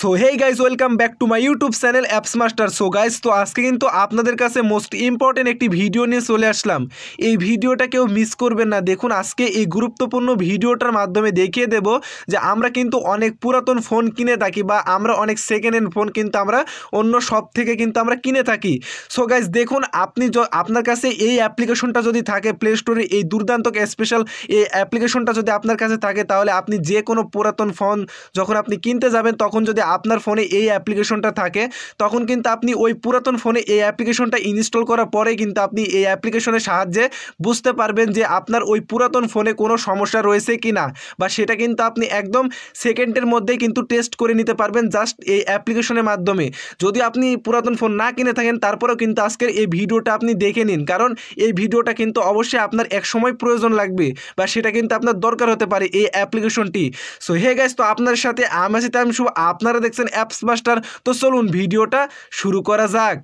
so hey guys welcome back to my YouTube channel apps master so guys তো আজকে কিন্তু আপনাদের কাছে মোস্ট ইম্পর্টেন্ট একটি ভিডিও নিয়ে চলে আসলাম এই ভিডিওটা কেউ মিস করবেন না দেখুন আজকে এই গুরুত্বপূর্ণ ভিডিওটার মাধ্যমে দেখিয়ে দেব যে আমরা কিন্তু অনেক পুরাতন ফোন কিনে থাকি বা আমরা অনেক সেকেন্ড হ্যান্ড ফোন কিন্তু আমরা অন্য সব থেকে কিন্তু আমরা কিনে থাকি সো গাইজ দেখুন আপনি আপনার কাছে এই অ্যাপ্লিকেশনটা যদি থাকে প্লে স্টোরে এই দুর্দান্ত স্পেশাল এই অ্যাপ্লিকেশনটা যদি আপনার কাছে থাকে তাহলে আপনি যে কোনো পুরাতন ফোন যখন আপনি কিনতে যাবেন তখন যদি যদি আপনার ফোনে এই অ্যাপ্লিকেশনটা থাকে তখন কিন্তু আপনি ওই পুরাতন ফোনে এই অ্যাপ্লিকেশনটা ইনস্টল করার পরে কিন্তু আপনি এই অ্যাপ্লিকেশনের সাহায্যে বুঝতে পারবেন যে আপনার ওই পুরাতন ফোনে কোনো সমস্যা রয়েছে কি না বা সেটা কিন্তু আপনি একদম সেকেন্ডের মধ্যেই কিন্তু টেস্ট করে নিতে পারবেন জাস্ট এই অ্যাপ্লিকেশনের মাধ্যমে যদি আপনি পুরাতন ফোন না কিনে থাকেন তারপরেও কিন্তু আজকের এই ভিডিওটা আপনি দেখে নিন কারণ এই ভিডিওটা কিন্তু অবশ্যই আপনার এক সময় প্রয়োজন লাগবে বা সেটা কিন্তু আপনার দরকার হতে পারে এই অ্যাপ্লিকেশনটি সো হে গাইজ তো আপনার সাথে আমি আছি শুভ আপনার আপনারা দেখছেন অ্যাপস মাস্টার তো চলুন ভিডিওটা শুরু করা যাক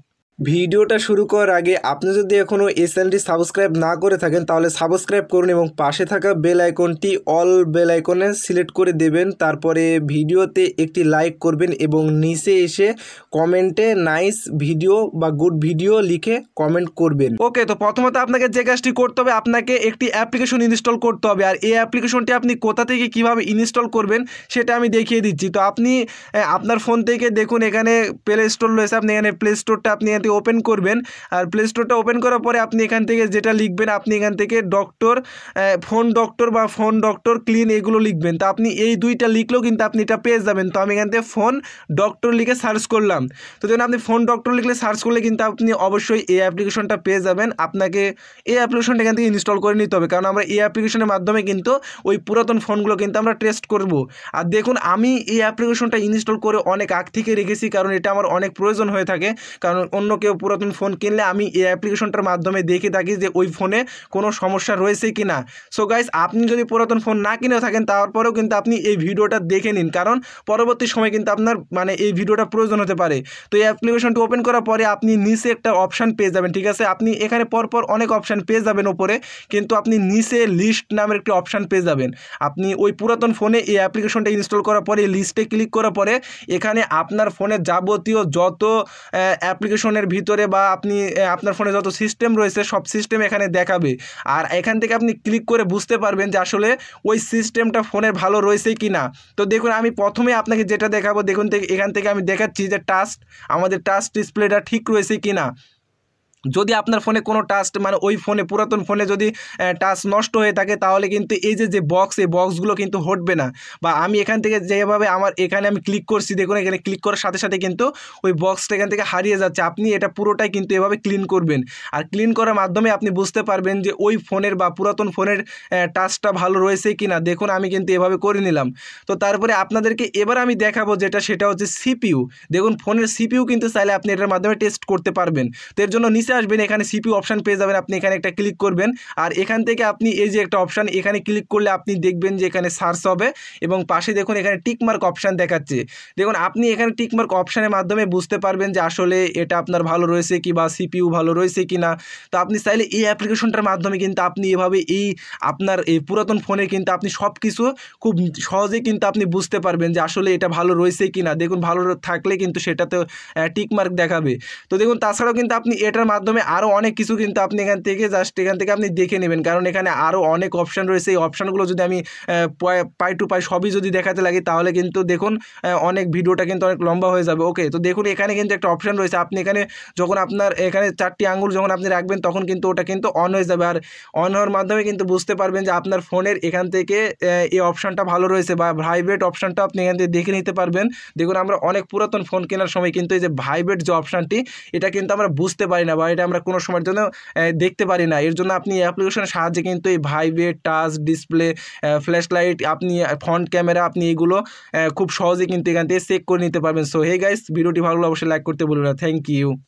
ভিডিওটা শুরু করার আগে আপনি যদি এখনও এই সাবস্ক্রাইব না করে থাকেন তাহলে সাবস্ক্রাইব করুন এবং পাশে থাকা বেল আইকনটি অল বেল আইকনে সিলেক্ট করে দেবেন তারপরে ভিডিওতে একটি লাইক করবেন এবং নিচে এসে কমেন্টে নাইস ভিডিও বা গুড ভিডিও লিখে কমেন্ট করবেন ওকে তো প্রথমত আপনাকে যে কাজটি করতে হবে আপনাকে একটি অ্যাপ্লিকেশন ইনস্টল করতে হবে আর এই অ্যাপ্লিকেশনটি আপনি কোথা থেকে কিভাবে ইনস্টল করবেন সেটা আমি দেখিয়ে দিচ্ছি তো আপনি আপনার ফোন থেকে দেখুন এখানে প্লে স্টোর রয়েছে আপনি এখানে প্লে স্টোরটা আপনি স্টোরটি ওপেন করবেন আর প্লে স্টোরটা ওপেন করার পরে আপনি এখান থেকে যেটা লিখবেন আপনি এখান থেকে ডক্টর ফোন ডক্টর বা ফোন ডক্টর ক্লিন এগুলো লিখবেন তো আপনি এই দুইটা লিখলেও কিন্তু আপনি এটা পেয়ে যাবেন তো আমি এখান থেকে ফোন ডক্টর লিখে সার্চ করলাম তো যেন আপনি ফোন ডক্টর লিখলে সার্চ করলে কিন্তু আপনি অবশ্যই এই অ্যাপ্লিকেশনটা পেয়ে যাবেন আপনাকে এই অ্যাপ্লিকেশনটা এখান থেকে ইনস্টল করে নিতে হবে কারণ আমরা এই অ্যাপ্লিকেশনের মাধ্যমে কিন্তু ওই পুরাতন ফোনগুলো কিন্তু আমরা টেস্ট করব আর দেখুন আমি এই অ্যাপ্লিকেশনটা ইনস্টল করে অনেক আগ থেকে রেখেছি কারণ এটা আমার অনেক প্রয়োজন হয়ে থাকে কারণ অন্য কেউ পুরাতন ফোন কিনলে আমি এই অ্যাপ্লিকেশনটার মাধ্যমে দেখে থাকি যে ওই ফোনে কোনো সমস্যা রয়েছে কি না সো গাইস আপনি যদি পুরাতন ফোন না কিনেও থাকেন তারপরেও কিন্তু আপনি এই ভিডিওটা দেখে নিন কারণ পরবর্তী সময় কিন্তু আপনার মানে এই ভিডিওটা প্রয়োজন হতে পারে তো এই অ্যাপ্লিকেশনটি ওপেন করার পরে আপনি নিচে একটা অপশান পেয়ে যাবেন ঠিক আছে আপনি এখানে পরপর অনেক অপশান পেয়ে যাবেন ওপরে কিন্তু আপনি নিচে লিস্ট নামের একটি অপশান পেয়ে যাবেন আপনি ওই পুরাতন ফোনে এই অ্যাপ্লিকেশনটা ইনস্টল করার পরে লিস্টে ক্লিক করার পরে এখানে আপনার ফোনের যাবতীয় যত অ্যাপ্লিকেশনের ভিতরে বা আপনি আপনার ফোনে যত সিস্টেম রয়েছে সব সিস্টেম এখানে দেখাবে আর এখান থেকে আপনি ক্লিক করে বুঝতে পারবেন যে আসলে ওই সিস্টেমটা ফোনের ভালো রয়েছে কি না তো দেখুন আমি প্রথমে আপনাকে যেটা দেখাবো দেখুন এখান থেকে আমি দেখাচ্ছি যে টাস্ট আমাদের টাচ ডিসপ্লেটা ঠিক রয়েছে কি না যদি আপনার ফোনে কোনো টাচ মানে ওই ফোনে পুরাতন ফোনে যদি টাচ নষ্ট হয়ে থাকে তাহলে কিন্তু এই যে যে বক্স এই বক্সগুলো কিন্তু হটবে না বা আমি এখান থেকে যেভাবে আমার এখানে আমি ক্লিক করছি দেখুন এখানে ক্লিক করার সাথে সাথে কিন্তু ওই বক্সটা এখান থেকে হারিয়ে যাচ্ছে আপনি এটা পুরোটাই কিন্তু এভাবে ক্লিন করবেন আর ক্লিন করার মাধ্যমে আপনি বুঝতে পারবেন যে ওই ফোনের বা পুরাতন ফোনের টাচটা ভালো রয়েছে কি না দেখুন আমি কিন্তু এভাবে করে নিলাম তো তারপরে আপনাদেরকে এবার আমি দেখাবো যেটা সেটা হচ্ছে সিপিউ দেখুন ফোনের সিপিউ কিন্তু চাইলে আপনি এটার মাধ্যমে টেস্ট করতে পারবেন তো এর জন্য নিচে নিচে আসবেন এখানে সিপি অপশান পেয়ে যাবেন আপনি এখানে একটা ক্লিক করবেন আর এখান থেকে আপনি এই যে একটা অপশান এখানে ক্লিক করলে আপনি দেখবেন যে এখানে সার্চ হবে এবং পাশে দেখুন এখানে টিকমার্ক অপশান দেখাচ্ছে দেখুন আপনি এখানে টিকমার্ক অপশানের মাধ্যমে বুঝতে পারবেন যে আসলে এটা আপনার ভালো রয়েছে কি বা সিপিউ ভালো রয়েছে কি না তো আপনি চাইলে এই অ্যাপ্লিকেশনটার মাধ্যমে কিন্তু আপনি এভাবে এই আপনার এই পুরাতন ফোনে কিন্তু আপনি সব কিছু খুব সহজে কিন্তু আপনি বুঝতে পারবেন যে আসলে এটা ভালো রয়েছে কি না দেখুন ভালো থাকলে কিন্তু সেটাতে টিকমার্ক দেখাবে তো দেখুন তাছাড়াও কিন্তু আপনি এটার মাধ্যমে আরও অনেক কিছু কিন্তু আপনি এখান থেকে জাস্ট এখান থেকে আপনি দেখে নেবেন কারণ এখানে আরও অনেক অপশান রয়েছে এই অপশানগুলো যদি আমি পাই টু পাই সবই যদি দেখাতে লাগি তাহলে কিন্তু দেখুন অনেক ভিডিওটা কিন্তু অনেক লম্বা হয়ে যাবে ওকে তো দেখুন এখানে কিন্তু একটা অপশান রয়েছে আপনি এখানে যখন আপনার এখানে চারটি আঙুল যখন আপনি রাখবেন তখন কিন্তু ওটা কিন্তু অন হয়ে যাবে আর অন হওয়ার মাধ্যমে কিন্তু বুঝতে পারবেন যে আপনার ফোনের এখান থেকে এই অপশানটা ভালো রয়েছে বা ভাইব্রেট অপশানটা আপনি এখান থেকে দেখে নিতে পারবেন দেখুন আমরা অনেক পুরাতন ফোন কেনার সময় কিন্তু এই যে ভাইব্রেট যে অপশানটি এটা কিন্তু আমরা বুঝতে পারি না বা এটা আমরা কোনো সময়ের জন্য দেখতে পারি না এর জন্য আপনি অ্যাপ্লিকেশনের সাহায্যে কিন্তু এই ভাইবে টাচ ডিসপ্লে ফ্ল্যাশ লাইট আপনি ফ্রন্ট ক্যামেরা আপনি এগুলো খুব সহজে কিন্তু এখান থেকে চেক করে নিতে পারবেন সো হে গাইস ভিডিওটি ভালো অবশ্যই লাইক করতে বলবেন না থ্যাংক ইউ